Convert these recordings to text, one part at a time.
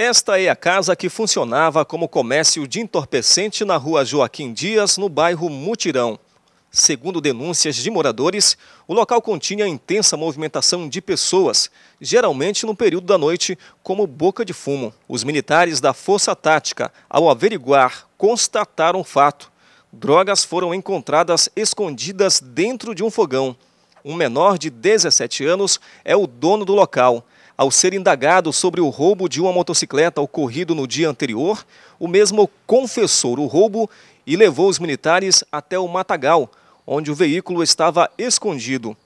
Esta é a casa que funcionava como comércio de entorpecente na rua Joaquim Dias, no bairro Mutirão. Segundo denúncias de moradores, o local continha intensa movimentação de pessoas, geralmente no período da noite, como boca de fumo. Os militares da Força Tática, ao averiguar, constataram o fato. Drogas foram encontradas escondidas dentro de um fogão um menor de 17 anos, é o dono do local. Ao ser indagado sobre o roubo de uma motocicleta ocorrido no dia anterior, o mesmo confessou o roubo e levou os militares até o matagal, onde o veículo estava escondido.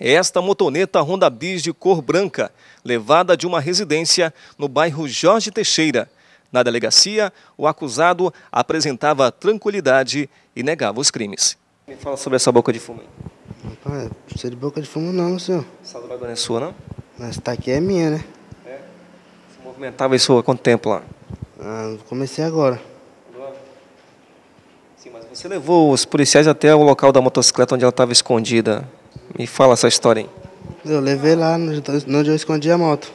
É esta motoneta Honda Bis de cor branca, levada de uma residência no bairro Jorge Teixeira. Na delegacia, o acusado apresentava tranquilidade e negava os crimes. Me fala sobre essa boca de fumo. Ah, não de boca de fumo não, senhor. Essa droga não é sua, não? Mas tá aqui é minha, né? É. Você movimentava isso há quanto tempo lá? Ah, comecei agora. Agora? Sim, mas você levou os policiais até o local da motocicleta onde ela estava escondida. Me fala essa história hein? Eu levei lá onde eu escondi a moto.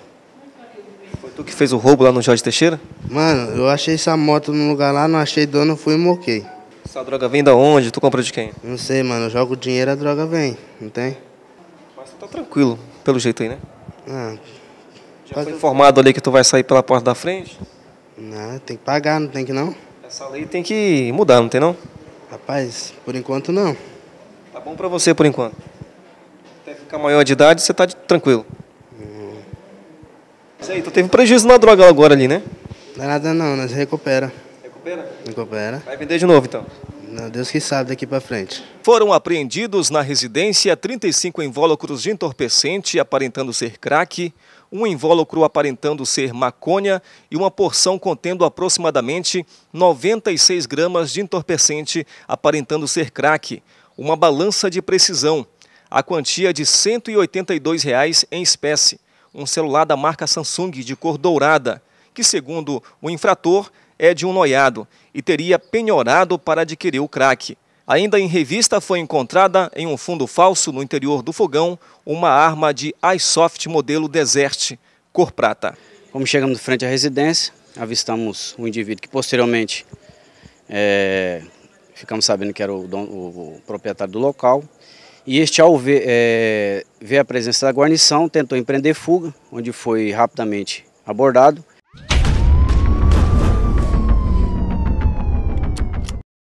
Foi tu que fez o roubo lá no Jorge Teixeira? Mano, eu achei essa moto num lugar lá, não achei dono, fui e moquei. Essa droga vem da onde? Tu compra de quem? Não sei, mano. Eu jogo dinheiro, a droga vem. Não tem? Mas tu tá tranquilo, pelo jeito aí, né? Ah, Já foi informado ali que tu vai sair pela porta da frente? Não, tem que pagar, não tem que não? Essa lei tem que mudar, não tem não? Rapaz, por enquanto não. Tá bom pra você por enquanto. Até ficar maior de idade, você tá de... tranquilo. Hum. Isso aí, tu teve prejuízo na droga agora ali, né? Não é nada não, nós recupera coopera? Vai vender de novo então? Não, Deus que sabe daqui para frente. Foram apreendidos na residência 35 invólucros de entorpecente aparentando ser crack, um invólucro aparentando ser maconha e uma porção contendo aproximadamente 96 gramas de entorpecente aparentando ser crack, uma balança de precisão, a quantia de R$ 182,00 em espécie, um celular da marca Samsung de cor dourada, que segundo o infrator é de um noiado e teria penhorado para adquirir o crack. Ainda em revista foi encontrada em um fundo falso no interior do fogão uma arma de iSoft modelo Desert, cor prata. Como chegamos de frente à residência, avistamos um indivíduo que posteriormente é, ficamos sabendo que era o, dono, o, proprietário do local. E este, ao ver, é, ver a presença da guarnição, tentou empreender fuga, onde foi rapidamente abordado.